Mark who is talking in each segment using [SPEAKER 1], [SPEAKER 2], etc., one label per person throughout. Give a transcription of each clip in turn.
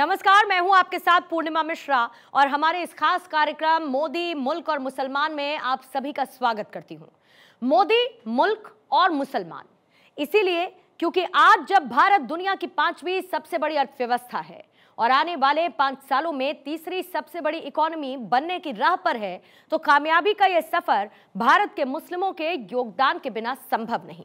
[SPEAKER 1] नमस्कार मैं हूं आपके साथ पूर्णिमा मिश्रा और हमारे इस खास कार्यक्रम मोदी मुल्क और मुसलमान में आप सभी का स्वागत करती हूं मोदी मुल्क और मुसलमान इसीलिए क्योंकि आज जब भारत दुनिया की पांचवी सबसे बड़ी अर्थव्यवस्था है और आने वाले पांच सालों में तीसरी सबसे बड़ी इकोनॉमी बनने की राह पर है तो कामयाबी का यह सफ़र भारत के मुस्लिमों के योगदान के बिना संभव नहीं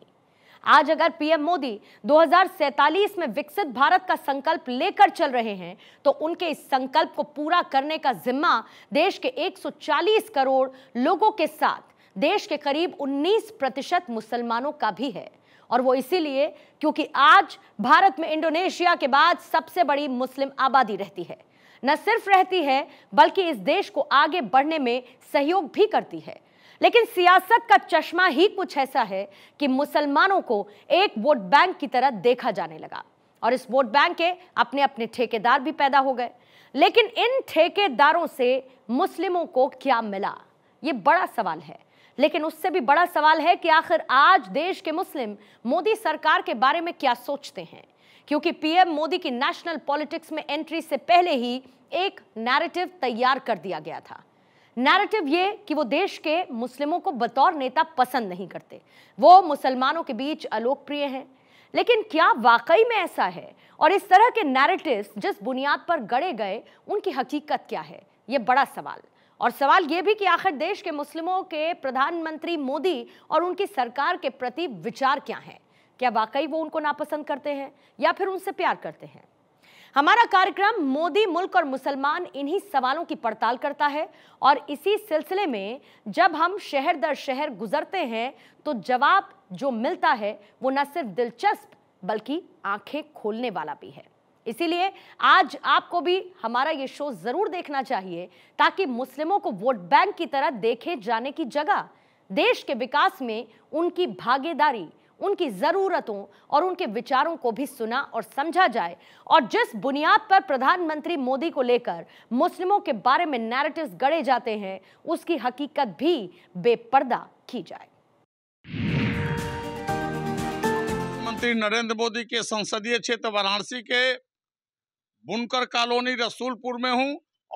[SPEAKER 1] आज अगर पीएम मोदी 2047 में विकसित भारत का संकल्प लेकर चल रहे हैं तो उनके इस संकल्प को पूरा करने का जिम्मा देश के 140 करोड़ लोगों के साथ देश के करीब 19 प्रतिशत मुसलमानों का भी है और वो इसीलिए क्योंकि आज भारत में इंडोनेशिया के बाद सबसे बड़ी मुस्लिम आबादी रहती है न सिर्फ रहती है बल्कि इस देश को आगे बढ़ने में सहयोग भी करती है लेकिन सियासत का चश्मा ही कुछ ऐसा है कि मुसलमानों को एक वोट बैंक की तरह देखा जाने लगा और इस वोट बैंक के अपने अपने ठेकेदार भी पैदा हो गए लेकिन इन ठेकेदारों से मुस्लिमों को क्या मिला ये बड़ा सवाल है लेकिन उससे भी बड़ा सवाल है कि आखिर आज देश के मुस्लिम मोदी सरकार के बारे में क्या सोचते हैं क्योंकि पीएम मोदी की नेशनल पॉलिटिक्स में एंट्री से पहले ही एक नैरेटिव तैयार कर दिया गया था नैरेटिव ये कि वो देश के मुस्लिमों को बतौर नेता पसंद नहीं करते वो मुसलमानों के बीच अलोकप्रिय हैं लेकिन क्या वाकई में ऐसा है और इस तरह के नैरेटिव्स जिस बुनियाद पर गड़े गए उनकी हकीकत क्या है ये बड़ा सवाल और सवाल ये भी कि आखिर देश के मुस्लिमों के प्रधानमंत्री मोदी और उनकी सरकार के प्रति विचार क्या हैं क्या वाकई वो उनको नापसंद करते हैं या फिर उनसे प्यार करते हैं हमारा कार्यक्रम मोदी मुल्क और मुसलमान इन्हीं सवालों की पड़ताल करता है और इसी सिलसिले में जब हम शहर दर शहर गुजरते हैं तो जवाब जो मिलता है वो न सिर्फ दिलचस्प बल्कि आंखें खोलने वाला भी है इसीलिए आज आपको भी हमारा ये शो जरूर देखना चाहिए ताकि मुस्लिमों को वोट बैंक की तरह देखे जाने की जगह देश के विकास में उनकी भागीदारी उनकी ज़रूरतों और उनके विचारों को भी सुना और समझा जाए और जिस बुनियाद पर प्रधानमंत्री मोदी को लेकर मुस्लिमों के बारे में नैरेटिव गढ़े जाते हैं उसकी हकीकत भी बेपर्दा की जाए
[SPEAKER 2] प्रधानमंत्री नरेंद्र मोदी के संसदीय क्षेत्र वाराणसी के बुनकर कॉलोनी रसूलपुर में हूं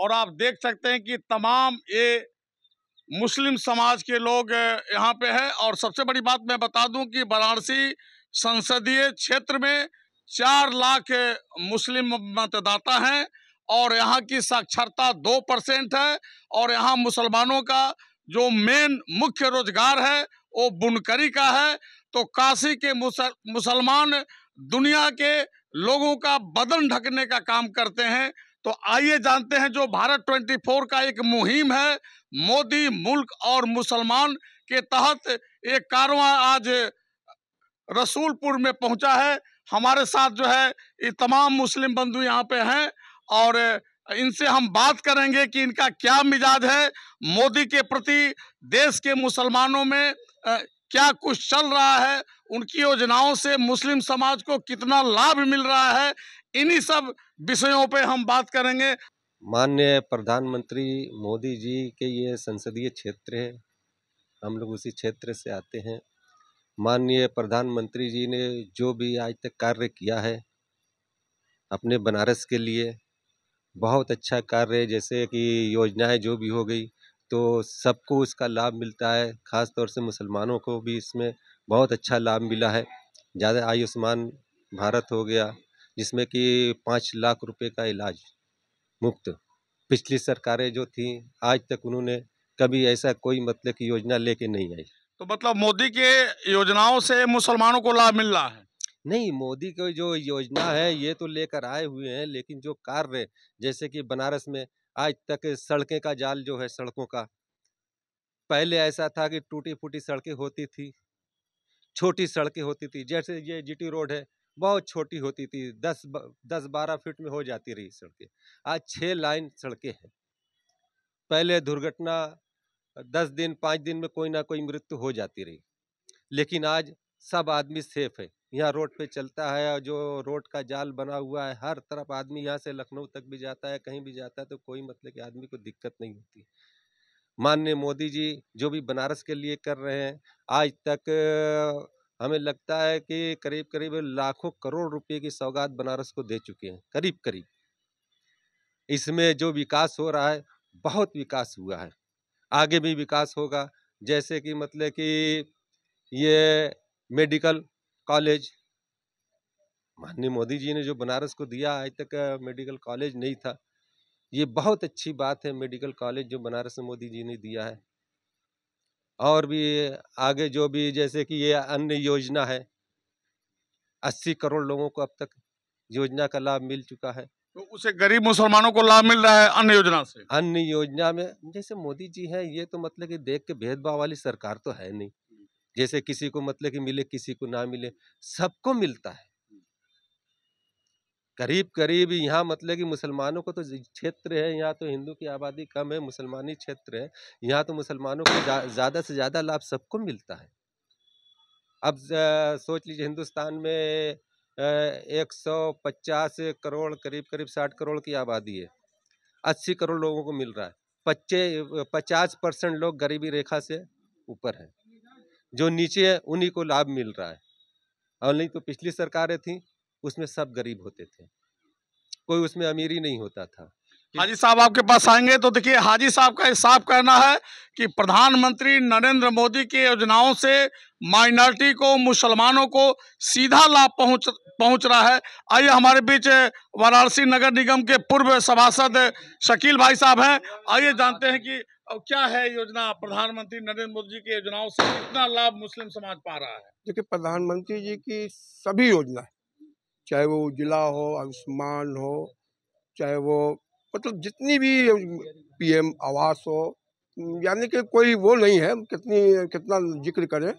[SPEAKER 2] और आप देख सकते हैं कि तमाम ये मुस्लिम समाज के लोग यहाँ पे हैं और सबसे बड़ी बात मैं बता दूं कि वाराणसी संसदीय क्षेत्र में चार लाख मुस्लिम मतदाता हैं और यहाँ की साक्षरता दो परसेंट है और यहाँ मुसलमानों का जो मेन मुख्य रोजगार है वो बुनकरी का है तो काशी के मुसलमान दुनिया के लोगों का बदन ढकने का काम करते हैं तो आइए जानते हैं जो भारत 24 का एक मुहिम है मोदी मुल्क और मुसलमान के तहत एक कारवा आज रसूलपुर में पहुंचा है हमारे साथ जो है ये तमाम मुस्लिम बंधु यहाँ पे हैं और इनसे हम बात करेंगे कि इनका क्या मिजाज है मोदी के प्रति देश के मुसलमानों में क्या कुछ चल रहा है उनकी योजनाओं से मुस्लिम समाज को कितना लाभ मिल रहा है इन्हीं सब विषयों पे हम बात करेंगे
[SPEAKER 3] माननीय प्रधानमंत्री मोदी जी के ये संसदीय क्षेत्र है हम लोग उसी क्षेत्र से आते हैं माननीय प्रधानमंत्री जी ने जो भी आज तक कार्य किया है अपने बनारस के लिए बहुत अच्छा कार्य जैसे कि योजनाएं जो भी हो गई तो सबको उसका लाभ मिलता है ख़ास तौर से मुसलमानों को भी इसमें बहुत अच्छा लाभ मिला है ज़्यादा आयुष्मान भारत हो गया जिसमें कि पाँच लाख रुपए का इलाज मुफ्त पिछली सरकारें जो थी आज तक उन्होंने कभी ऐसा कोई मतलब की योजना लेके नहीं आई तो मतलब मोदी के योजनाओं से मुसलमानों को लाभ मिल रहा है नहीं मोदी की जो योजना है ये तो लेकर आए हुए हैं लेकिन जो कार्य जैसे कि बनारस में आज तक सड़कें का जाल जो है सड़कों का पहले ऐसा था कि टूटी फूटी सड़कें होती थी छोटी सड़कें होती थी जैसे ये जीटी रोड है बहुत छोटी होती थी दस दस बारह फीट में हो जाती रही सड़कें आज छः लाइन सड़कें हैं पहले दुर्घटना दस दिन पाँच दिन में कोई ना कोई मृत्यु हो जाती रही लेकिन आज सब आदमी सेफ है यहाँ रोड पे चलता है जो रोड का जाल बना हुआ है हर तरफ आदमी यहाँ से लखनऊ तक भी जाता है कहीं भी जाता है तो कोई मतलब कि आदमी को दिक्कत नहीं होती माननीय मोदी जी जो भी बनारस के लिए कर रहे हैं आज तक हमें लगता है कि करीब करीब लाखों करोड़ रुपए की सौगात बनारस को दे चुके हैं करीब करीब इसमें जो विकास हो रहा है बहुत विकास हुआ है आगे भी विकास होगा जैसे कि मतलब कि ये मेडिकल कॉलेज माननीय मोदी जी ने जो बनारस को दिया आज तक मेडिकल कॉलेज नहीं था ये बहुत अच्छी बात है मेडिकल कॉलेज जो बनारस में मोदी जी ने दिया है और भी आगे जो भी जैसे कि ये अन्य योजना है अस्सी करोड़ लोगों को अब तक योजना का लाभ मिल चुका है तो
[SPEAKER 2] उसे गरीब मुसलमानों को लाभ मिल रहा है अन्य योजना से
[SPEAKER 3] अन्य योजना में जैसे मोदी जी हैं ये तो मतलब कि देख के भेदभाव वाली सरकार तो है नहीं जैसे किसी को मतलब कि मिले किसी को ना मिले सबको मिलता है करीब करीब यहाँ मतलब कि मुसलमानों को तो क्षेत्र है यहाँ तो हिंदू की आबादी कम है मुसलमानी क्षेत्र है यहाँ तो मुसलमानों को ज़्यादा से ज़्यादा लाभ सबको मिलता है अब सोच लीजिए हिंदुस्तान में एक सौ पचास करोड़ करीब करीब साठ करोड़ की आबादी है अस्सी करोड़ लोगों को मिल रहा है पच्चे पचास परसेंट लोग गरीबी रेखा से ऊपर हैं जो नीचे है उन्हीं को लाभ मिल रहा है और नहीं तो पिछली सरकारें थी उसमें सब गरीब होते थे कोई उसमें अमीर ही नहीं होता था
[SPEAKER 2] हाजी साहब आपके पास आएंगे तो देखिए हाजी साहब का साफ कहना है कि प्रधानमंत्री नरेंद्र मोदी की योजनाओं से माइनॉरिटी को मुसलमानों को सीधा लाभ पहुंच पहुंच रहा है आइए हमारे बीच वाराणसी नगर निगम के पूर्व सभासद शकील भाई साहब हैं आइए जानते हैं कि क्या है योजना प्रधानमंत्री नरेंद्र मोदी जी की योजनाओं से कितना लाभ मुस्लिम समाज पा रहा है
[SPEAKER 4] देखिए प्रधानमंत्री जी की सभी योजना चाहे वो उजला हो आयुष्मान हो चाहे वो मतलब जितनी भी पीएम आवास हो यानी कि कोई वो नहीं है कितनी कितना जिक्र करें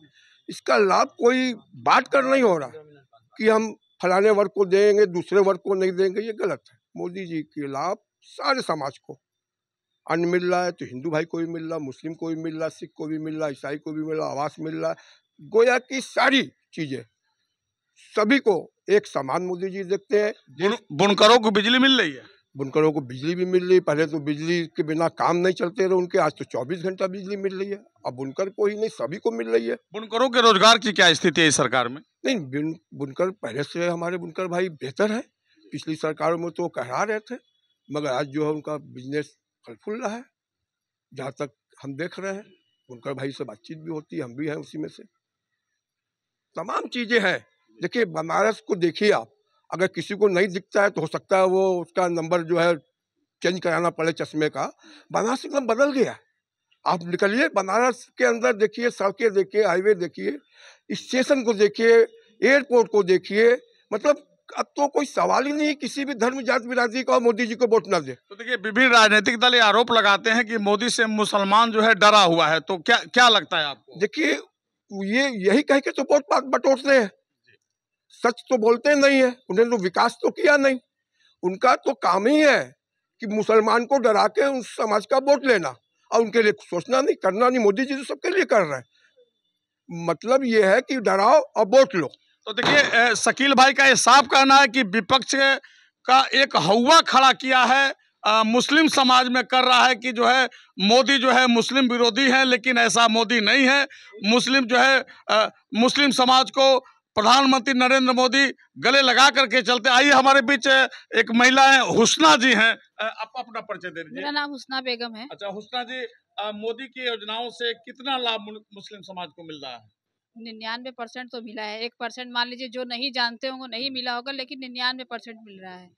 [SPEAKER 4] इसका लाभ कोई बांट कर नहीं हो रहा कि हम फलाने वर्ग को देंगे दूसरे वर्ग को नहीं देंगे ये गलत है मोदी जी के लाभ सारे समाज को अन्न मिल रहा है तो हिंदू भाई को भी मिल रहा मुस्लिम को भी मिल रहा सिख को भी मिल रहा ईसाई को भी मिल रहा आवास मिल रहा गोया की सारी चीज़ें सभी को एक समान मोदी जी देखते हैं बुन, बुनकरों को बिजली मिल रही है बुनकरों को बिजली भी मिल रही है पहले तो बिजली के बिना काम नहीं चलते रहे उनके आज तो 24 घंटा बिजली मिल रही है अब बुनकर को ही नहीं सभी
[SPEAKER 2] को मिल रही है बुनकरों के रोजगार की क्या स्थिति है इस सरकार में
[SPEAKER 4] नहीं बुन, बुनकर पहले से हमारे बुनकर भाई बेहतर है पिछली सरकारों में तो कहरा रहे थे मगर आज जो है उनका बिजनेस फल रहा है जहाँ तक हम देख रहे हैं बुनकर भाई से बातचीत भी होती है हम भी हैं उसी में से तमाम चीज़ें हैं देखिए बनारस को देखिए आप अगर किसी को नहीं दिखता है तो हो सकता है वो उसका नंबर जो है चेंज कराना पड़े चश्मे का बनारस एकदम बदल गया है आप निकलिए बनारस के अंदर देखिए सड़कें देखिए हाईवे देखिए स्टेशन को देखिए एयरपोर्ट को देखिए मतलब अब तो कोई सवाल ही नहीं किसी भी धर्म जात बिरादरी का मोदी जी को वोट न
[SPEAKER 2] दे तो देखिए विभिन्न राजनीतिक दल ये आरोप लगाते हैं कि मोदी से मुसलमान जो है डरा हुआ है तो क्या क्या लगता है आपको देखिए ये यही कह के तो वोट बटोरते हैं
[SPEAKER 4] सच तो बोलते नहीं है उन्हें तो विकास तो किया नहीं उनका तो काम ही है कि मुसलमान को डरा के उस समाज का वोट लेना और उनके लिए सोचना नहीं करना नहीं मोदी जी तो सबके लिए कर रहे
[SPEAKER 2] हैं
[SPEAKER 4] मतलब ये है कि डराओ और वोट लो
[SPEAKER 2] तो देखिए शकील भाई का ये साफ कहना है कि विपक्ष का एक हवा खड़ा किया है आ, मुस्लिम समाज में कर रहा है कि जो है मोदी जो है मुस्लिम विरोधी है लेकिन ऐसा मोदी नहीं है मुस्लिम जो है आ, मुस्लिम समाज को प्रधानमंत्री नरेंद्र मोदी गले लगा करके चलते आइए हमारे बीच एक महिला है हुसना जी हैं आप अपना परिचय दे दीजिए मेरा
[SPEAKER 5] नाम हुसना बेगम है
[SPEAKER 2] अच्छा हुसना जी मोदी की योजनाओं से कितना लाभ मुस्लिम समाज को मिल रहा है
[SPEAKER 5] निन्यानवे परसेंट तो मिला है एक परसेंट मान लीजिए जो नहीं जानते होंगे नहीं मिला होगा लेकिन निन्यानवे परसेंट मिल रहा है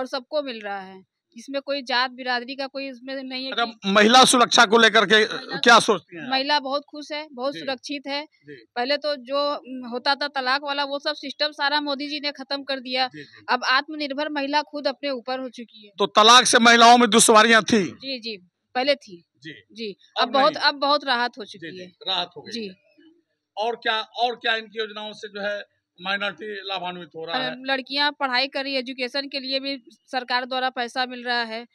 [SPEAKER 5] और सबको मिल रहा है इसमें कोई जात बिरादरी का कोई इसमें नहीं है अच्छा,
[SPEAKER 2] महिला सुरक्षा को लेकर के क्या
[SPEAKER 5] सोचती हैं महिला बहुत खुश है बहुत सुरक्षित है पहले तो जो होता था तलाक वाला वो सब सिस्टम सारा मोदी जी ने खत्म कर दिया अब आत्मनिर्भर महिला खुद अपने ऊपर हो चुकी है
[SPEAKER 2] तो तलाक से महिलाओं में दुश्वारियाँ थी
[SPEAKER 5] जी जी पहले थी जी जी अब बहुत अब बहुत राहत हो चुकी है राहत हो गई जी और क्या और क्या इनकी योजनाओं से जो है
[SPEAKER 2] माइनॉरिटी लाभान्वित हो रहा है
[SPEAKER 5] लड़कियां पढ़ाई कर रही एजुकेशन के लिए भी सरकार द्वारा पैसा मिल रहा है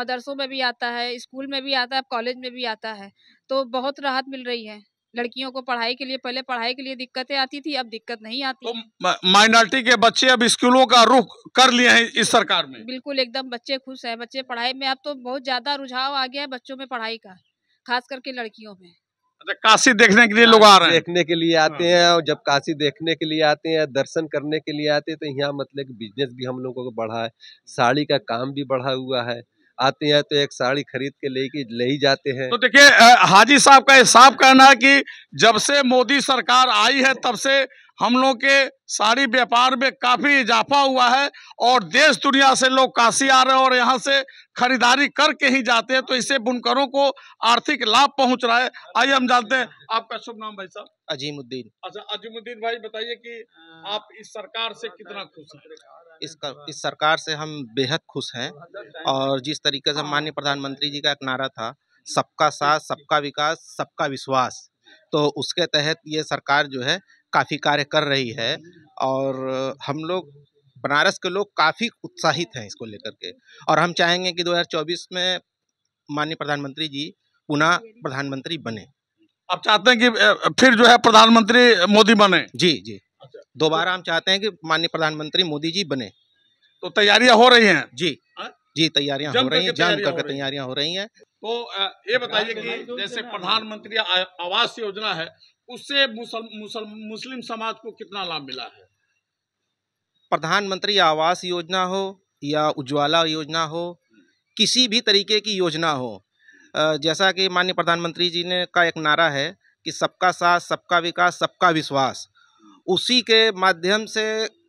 [SPEAKER 5] मदरसों में भी आता है स्कूल में भी आता है कॉलेज में भी आता है तो बहुत राहत मिल रही है लड़कियों को पढ़ाई के लिए पहले पढ़ाई के लिए दिक्कतें आती थी अब दिक्कत नहीं आती
[SPEAKER 2] तो माइनॉरिटी के बच्चे अब स्कूलों का रुख कर लिए हैं इस सरकार में
[SPEAKER 5] बिल्कुल एकदम बच्चे खुश हैं बच्चे पढ़ाई में अब तो बहुत ज्यादा रुझाव आ गया है बच्चों में पढ़ाई का खास करके लड़कियों में अच्छा,
[SPEAKER 3] काशी देखने के लिए लोग आ रहे हैं देखने के लिए आते हाँ। हैं और जब काशी देखने के लिए आते हैं दर्शन करने के लिए आते हैं तो यहाँ मतलब बिजनेस भी हम लोगों को बढ़ा है साड़ी का काम भी बढ़ा हुआ है आती है तो एक साड़ी खरीद के लेके ले ही जाते हैं तो देखिए हाजी
[SPEAKER 2] साहब का साफ कहना है कि जब से मोदी सरकार आई है तब से हम लोग के साड़ी व्यापार में काफ़ी इजाफा हुआ है और देश दुनिया से लोग काशी आ रहे हैं और यहाँ से खरीदारी करके ही जाते हैं तो इससे बुनकरों को आर्थिक लाभ पहुँच रहा है
[SPEAKER 6] आइए हम जानते हैं
[SPEAKER 2] आपका शुभ नाम भाई साहब अजीमुद्दीन अच्छा अजीमुद्दीन भाई बताइए कि आप इस सरकार से कितना खुश हैं
[SPEAKER 6] इसका इस सरकार से हम बेहद खुश हैं अच्छा और जिस तरीके से हाँ। माननीय प्रधानमंत्री जी का एक नारा था सबका साथ सबका विकास सबका विश्वास तो उसके तहत ये सरकार जो है काफ़ी कार्य कर रही है और हम लोग बनारस के लोग काफ़ी उत्साहित हैं इसको लेकर के और हम चाहेंगे कि 2024 में माननीय प्रधानमंत्री जी पुनः प्रधानमंत्री बने आप चाहते हैं कि फिर जो है प्रधानमंत्री मोदी बने जी जी दोबारा हम चाहते हैं कि माननीय प्रधानमंत्री मोदी जी बने तो तैयारियां हो रही हैं जी आ? हाँ? जी तैयारियां हो रही हैं जान करके तैयारियां हो रही हैं
[SPEAKER 2] तो ये बताइए कि जैसे प्रधानमंत्री आवास योजना है उससे मुस्लिम समाज को कितना लाभ मिला
[SPEAKER 6] है प्रधानमंत्री आवास योजना हो या उज्ज्वला योजना हो किसी भी तरीके की योजना हो जैसा कि माननीय प्रधानमंत्री जी ने का एक नारा है कि सबका साथ सबका विकास सबका विश्वास उसी के माध्यम से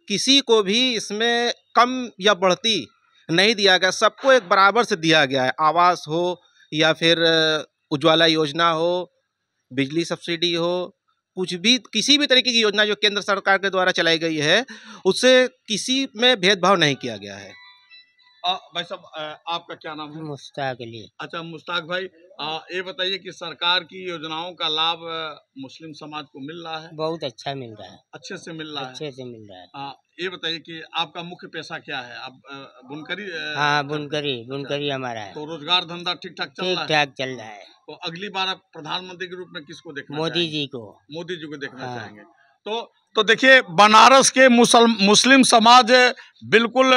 [SPEAKER 6] किसी को भी इसमें कम या बढ़ती नहीं दिया गया सबको एक बराबर से दिया गया है आवास हो या फिर उज्ज्वला योजना हो बिजली सब्सिडी हो कुछ भी किसी भी तरीके की योजना जो केंद्र सरकार के द्वारा चलाई गई है उससे किसी में भेदभाव नहीं किया गया है
[SPEAKER 3] भाई
[SPEAKER 2] साहब आपका क्या नाम है मुश्ताक अली अच्छा मुश्ताक भाई आ, ये बताइए कि सरकार की योजनाओं का लाभ मुस्लिम समाज को मिल रहा
[SPEAKER 3] है बहुत अच्छा मिल रहा है अच्छे से मिल रहा है अच्छे से मिल रहा है
[SPEAKER 2] आ, ये बताइए कि आपका मुख्य पैसा क्या है आप बुनकरी हाँ अच्छा, बुनकरी
[SPEAKER 3] अच्छा। बुनकरी हमारा है तो
[SPEAKER 2] रोजगार धंधा ठीक ठाक चल ठीक ठाक चल रहा है तो अगली बार आप प्रधानमंत्री के रूप में किसको देख मोदी जी को मोदी जी को देखना हाँ। चाहेंगे तो तो देखिए बनारस के मुसल मुस्लिम समाज बिल्कुल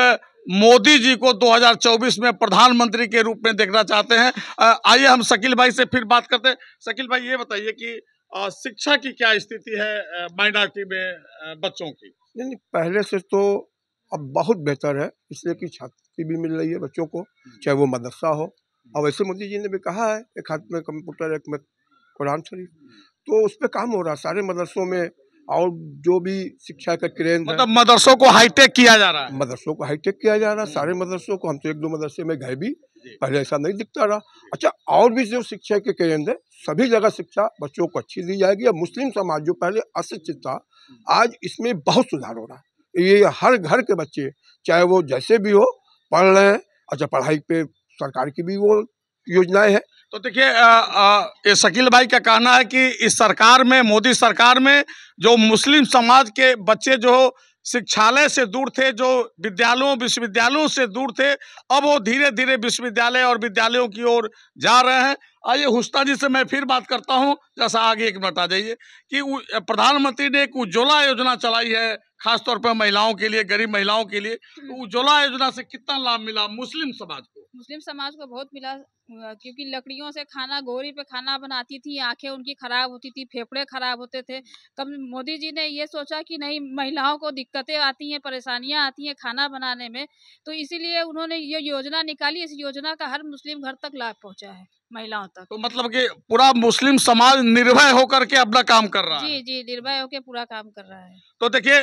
[SPEAKER 2] मोदी जी को 2024 में प्रधानमंत्री के रूप में देखना चाहते हैं आइए हम शकील भाई से फिर बात करते हैं शकील भाई ये बताइए कि शिक्षा की क्या स्थिति है माइनॉरिटी में बच्चों की
[SPEAKER 4] नहीं पहले से तो अब बहुत बेहतर है इसलिए कि छात्रवृत्ति भी मिल रही है बच्चों को हम्म। चाहे वो मदरसा हो और हम्म। वैसे मोदी जी ने भी कहा है एक हाथ में कंप्यूटर एक में कुरान शरीफ हम्म। तो उस पर काम हो रहा है सारे मदरसों में और जो भी शिक्षा का केंद्र मतलब मदरसों को हाईटेक किया जा रहा है मदरसों को हाईटेक किया जा रहा है हम्म। सारे मदरसों को हम तो एक दो मदरसे में गए भी पहले ऐसा नहीं दिखता रहा अच्छा और भी जो शिक्षा के केंद्र है सभी जगह शिक्षा बच्चों को अच्छी दी जाएगी अब मुस्लिम समाज जो पहले अशिक्षित था हम्म। आज इसमें बहुत सुधार हो रहा है ये हर घर के बच्चे चाहे वो जैसे भी हो पढ़ रहे हैं अच्छा पढ़ाई पे सरकार की भी वो योजनाएं हैं
[SPEAKER 2] तो देखिए शकील भाई का कहना है कि इस सरकार में मोदी सरकार में जो मुस्लिम समाज के बच्चे जो शिक्षालय से दूर थे जो विद्यालयों विश्वविद्यालयों से दूर थे अब वो धीरे धीरे विश्वविद्यालय और विद्यालयों की ओर जा रहे हैं आइए हुस्ता जी से मैं फिर बात करता हूँ जैसा आगे एक मिनट आ जाइए कि प्रधानमंत्री ने एक उज्ज्वला योजना चलाई है खासतौर पर महिलाओं के लिए गरीब महिलाओं के लिए हम्म। उज्ज्वला योजना से कितना लाभ मिला मुस्लिम समाज को
[SPEAKER 5] मुस्लिम समाज को बहुत मिला क्योंकि लकड़ियों से खाना गोरी पे खाना बनाती थी आंखें उनकी खराब होती थी फेफड़े खराब होते थे कब मोदी जी ने ये सोचा कि नहीं महिलाओं को दिक्कतें आती हैं परेशानियां आती हैं खाना बनाने में तो इसीलिए उन्होंने ये योजना निकाली इस योजना का हर मुस्लिम घर तक लाभ पहुंचा है महिलाओं तक तो मतलब की
[SPEAKER 2] पूरा मुस्लिम समाज निर्भय होकर के अपना काम कर रहा है
[SPEAKER 5] जी जी निर्भय होकर पूरा काम कर रहा है
[SPEAKER 2] तो देखिये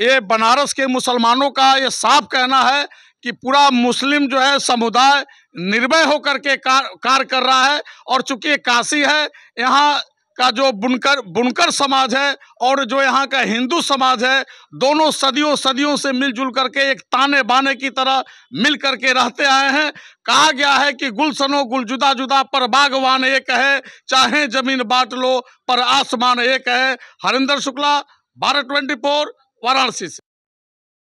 [SPEAKER 2] ये बनारस के मुसलमानों का ये साफ कहना है कि पूरा मुस्लिम जो है समुदाय निर्भय होकर के कार्य कार कर रहा है और चूंकि काशी है यहाँ का जो बुनकर बुनकर समाज है और जो यहाँ का हिंदू समाज है दोनों सदियों सदियों से मिलजुल करके एक ताने बाने की तरह मिल करके रहते आए हैं कहा गया है कि गुलसनों गुलजुदा जुदा पर बागवान एक है चाहे जमीन बांट लो पर आसमान एक है हरिंदर शुक्ला भारत ट्वेंटी फोर वाराणसी से